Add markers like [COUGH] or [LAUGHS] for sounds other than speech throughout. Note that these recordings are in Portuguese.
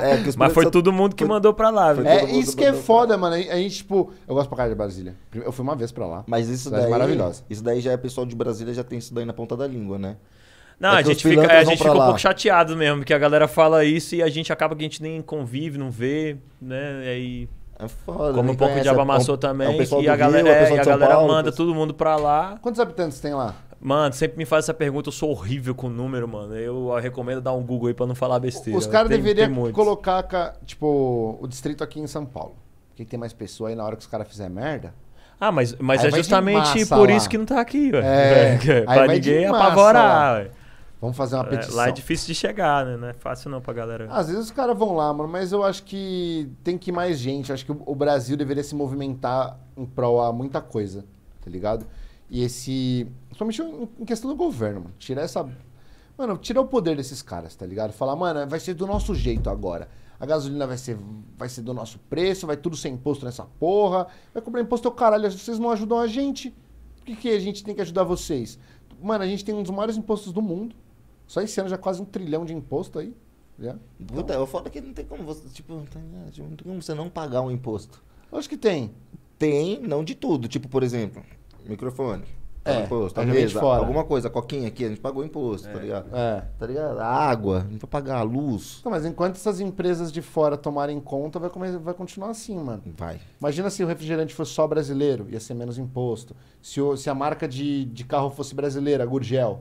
É, Mas foi todo mundo que foi... mandou pra lá, É, isso que é foda, mano. A gente, tipo, eu gosto pra caralho de Brasília. Eu fui uma vez pra lá. Mas isso daí. É maravilhosa. Isso daí já é pessoal de Brasília, já tem isso daí na ponta da língua, né? Não, é a gente fica, a gente fica um pouco chateado mesmo, porque a galera fala isso e a gente acaba que a gente nem convive, não vê, né? E aí. É foda, Como né? um pouco de abamaçou é, também. É um e a galera, Rio, é, é e a galera Paulo, manda todo mundo pra lá. Quantos habitantes tem lá? Mano, sempre me faz essa pergunta, eu sou horrível com número, mano. Eu recomendo dar um Google aí pra não falar besteira. Os caras deveriam colocar, tipo, o distrito aqui em São Paulo. Porque tem mais pessoa aí na hora que os caras fizerem merda. Ah, mas, mas é justamente por lá. isso que não tá aqui, velho. É, véio. [LAUGHS] pra ninguém apavorar, Vamos fazer uma é, petição. Lá é difícil de chegar, né? Não é fácil não pra galera. Às vezes os caras vão lá, mano, mas eu acho que tem que ir mais gente. Eu acho que o Brasil deveria se movimentar em prol a muita coisa, tá ligado? E esse. Principalmente em questão do governo, mano. Tirar essa. Mano, tirar o poder desses caras, tá ligado? Falar, mano, vai ser do nosso jeito agora. A gasolina vai ser, vai ser do nosso preço, vai tudo ser imposto nessa porra. Vai cobrar imposto ao caralho. Vocês não ajudam a gente. Por que, que a gente tem que ajudar vocês? Mano, a gente tem um dos maiores impostos do mundo. Só esse ano já quase um trilhão de imposto aí. Já. Tá então. Puta, eu falo que não tem como você. Tipo, não tem, tipo, não tem como você não pagar um imposto. Acho que tem. Tem, não de tudo. Tipo, por exemplo, microfone. É, imposto, é a, mesa, fora. alguma coisa, a coquinha aqui, a gente pagou imposto, tá é, tá ligado? É. Tá ligado? A água, não vai pagar a luz. Não, mas enquanto essas empresas de fora tomarem conta, vai, começar vai continuar assim, mano. Vai. Imagina se o refrigerante fosse só brasileiro, ia ser menos imposto. Se, o, se a marca de, de carro fosse brasileira, Gurgel,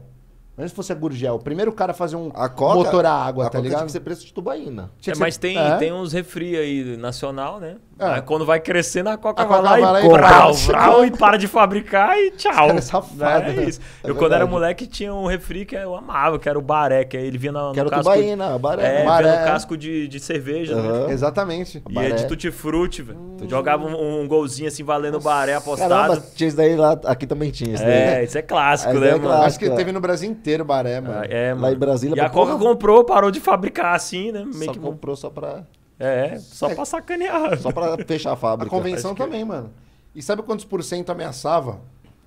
Antes fosse a Gurgel, o primeiro cara fazer um a coca, motor a água, a tá coca ligado? Tinha que ser preço de tubaína. É, mas tem, é. tem uns refri aí nacional, né? É. Aí quando vai crescer na coca, cola vai, coca lá vai lá e, brau, brau, e para de fabricar e tchau. Cara, é né? safado, é isso. eu, quando era moleque, tinha um refri que eu amava, que era o baré, que ele vinha na, no casco. Tubaína, de, baré, é, baré. Vinha no casco de, de cerveja. Uhum. Né? Exatamente. E é de tutti-frutti, velho. Hum. Jogava um, um, golzinho assim, valendo o baré apostado. Caramba, tinha isso daí lá, aqui também tinha isso daí. É, né? isso é clássico, né, é mano? Acho que teve no Brasil inteiro inteiro Baré, mano. Ah, é, mano. Lá em Brasília. E a Coca comprou, parou de fabricar assim, né? Meio só que... comprou só pra... É, é, só é, pra sacanear. Só pra fechar a fábrica. A convenção é. também, mano. E sabe quantos por cento ameaçava?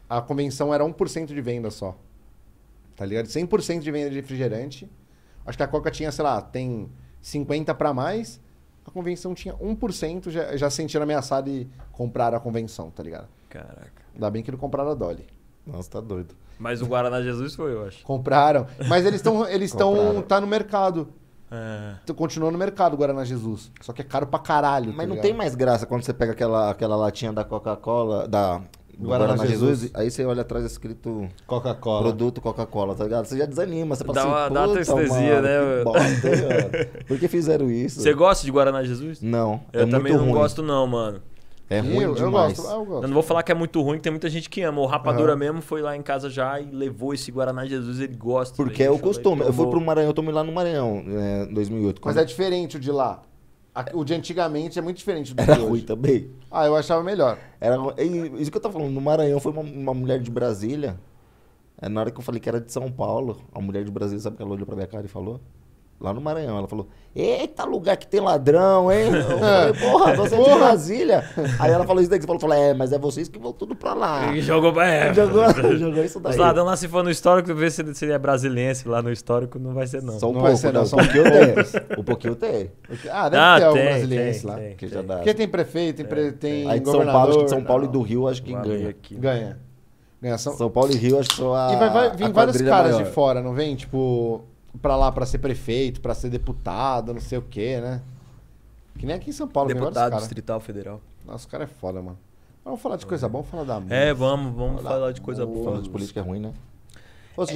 A convenção era 1% de venda só. Tá ligado? 100% de venda de refrigerante. Acho que a Coca tinha, sei lá, tem 50 para mais. A convenção tinha 1%, já, já sentiram ameaçado e compraram a convenção, tá ligado? Caraca. Ainda bem que não compraram a Dolly. Nossa, tá doido. Mas o Guaraná Jesus foi, eu acho. Compraram. Mas eles estão. Eles estão. tá no mercado. É. Continua no mercado o Guaraná Jesus. Só que é caro pra caralho. Mas tá não ligado? tem mais graça quando você pega aquela, aquela latinha da Coca-Cola, da do Guaraná, Guaraná Jesus. Jesus. aí você olha atrás é escrito Coca-Cola. Produto Coca-Cola, tá ligado? Você já desanima, você passa dá uma, assim, dá uma tristezia, né? Bosta, [LAUGHS] tá Por que fizeram isso? Você gosta de Guaraná Jesus? Não. Eu é também não ruim. gosto, não, mano. É ruim eu, demais. Eu, gosto, eu gosto. Eu não vou falar que é muito ruim, que tem muita gente que ama. O Rapadura uhum. mesmo foi lá em casa já e levou esse Guaraná Jesus, ele gosta. Porque é o costume. Eu fui pro Maranhão, eu tomei lá no Maranhão em né, 2008. Mas é diferente o de lá. O de antigamente é muito diferente do Era de hoje. ruim também. Ah, eu achava melhor. Era, isso que eu tava falando, no Maranhão foi uma, uma mulher de Brasília. É, na hora que eu falei que era de São Paulo, a mulher de Brasília, sabe que ela olhou pra minha cara e falou? lá no Maranhão. Ela falou: Eita, lugar que tem ladrão, hein? Eu falei, é. porra, [LAUGHS] você é de Brasília. Aí ela falou isso daí. Você falou: É, mas é vocês que vão tudo pra lá. E jogou pra [LAUGHS] é, jogou, [LAUGHS] jogou isso daí. Os ladrão lá, se for no histórico, ver se ele é brasilense lá no histórico, não vai ser, não. Só um não pouco, vai ser, né? não. Só um pouquinho tem. Um pouquinho tem. Ah, deve ah, ter algum lá. Tem, que tem. Dá... Porque tem prefeito, tem, é, pre... tem Aí de São Paulo, de São Paulo não. e do Rio, acho que ganha. Aqui, ganha. Ganha. São... São Paulo e Rio, acho que são a. E vai, vai vir vários caras maior. de fora, não vem? Tipo, pra lá pra ser prefeito, pra ser deputado, não sei o quê, né? Que nem aqui em São Paulo, Deputado distrital federal. Nossa, o cara é foda, mano. vamos falar de coisa boa, vamos falar da é, música. É, vamos, vamos falar, falar de coisa boa. Falar de política é ruim, né?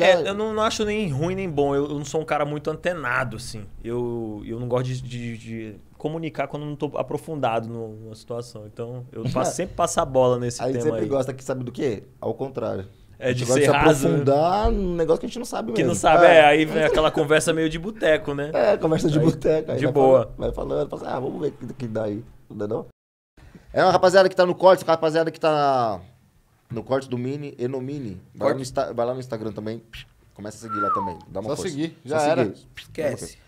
É, eu não, não, acho nem ruim nem bom. Eu, eu, não sou um cara muito antenado, assim. Eu, eu não gosto de, de, de comunicar quando não estou aprofundado numa situação. Então, eu [LAUGHS] passo, sempre passo a bola nesse a tema aí. A sempre gosta que sabe do quê? Ao contrário. É de ser se raso. aprofundar num negócio que a gente não sabe mesmo. Que não sabe, é. é aí vem aquela conversa meio de boteco, né? É, conversa de boteco. De vai boa. Falando, vai falando, fala, assim, ah, vamos ver o que dá aí. Não é não? É uma rapaziada que tá no corte, uma rapaziada que tá no corte do Mini e no Mini. Vai lá no, vai lá no Instagram também. Começa a seguir lá também. Dá uma Só força. seguir, já Só era. Seguir. Esquece.